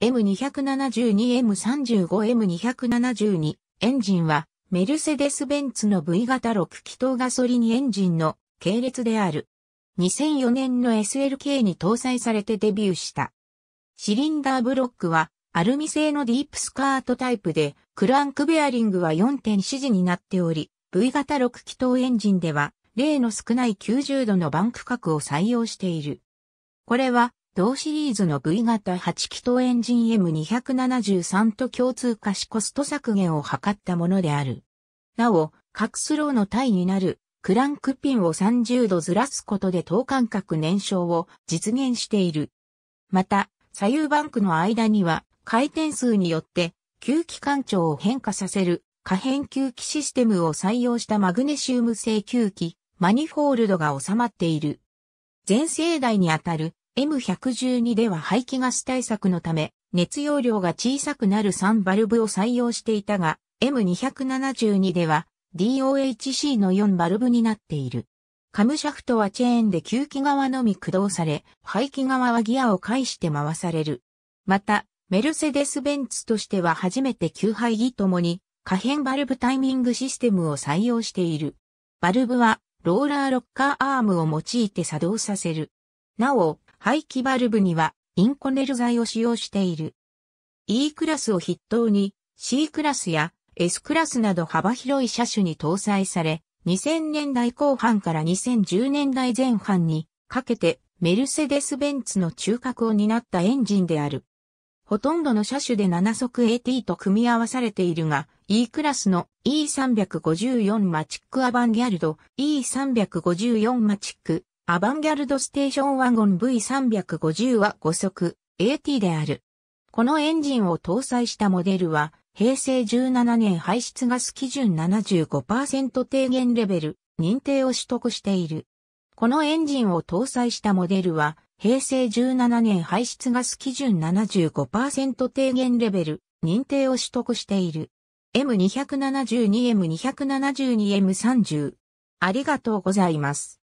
M272、M35、M272 エンジンは、メルセデス・ベンツの V 型6気筒ガソリンエンジンの系列である。2004年の SLK に搭載されてデビューした。シリンダーブロックはアルミ製のディープスカートタイプで、クランクベアリングは4.4時になっており、V 型6気筒エンジンでは、例の少ない90度のバンク角を採用している。これは同シリーズの V 型8気筒エンジン M273 と共通化しコスト削減を図ったものである。なお、各スローの体になるクランクピンを30度ずらすことで等間隔燃焼を実現している。また、左右バンクの間には回転数によって吸気環境を変化させる可変吸気システムを採用したマグネシウム製吸気マニフォールドが収まっている。全世代にあたる M112 では排気ガス対策のため、熱容量が小さくなる3バルブを採用していたが、M272 では DOHC の4バルブになっている。カムシャフトはチェーンで吸気側のみ駆動され、排気側はギアを介して回される。また、メルセデス・ベンツとしては初めて吸排気ともに、可変バルブタイミングシステムを採用している。バルブは、ローラーロッカーアームを用いて作動させる。なお、排気バルブにはインコネル材を使用している。E クラスを筆頭に C クラスや S クラスなど幅広い車種に搭載され、2000年代後半から2010年代前半にかけてメルセデス・ベンツの中核を担ったエンジンである。ほとんどの車種で7速 AT と組み合わされているが、E クラスの E354 マチックアバンギャルド、E354 マチック、アバンギャルドステーションワゴン V350 は5速 AT である。このエンジンを搭載したモデルは、平成17年排出ガス基準75%低減レベル認定を取得している。このエンジンを搭載したモデルは、平成17年排出ガス基準75%低減レベル認定を取得している。M272M272M30。ありがとうございます。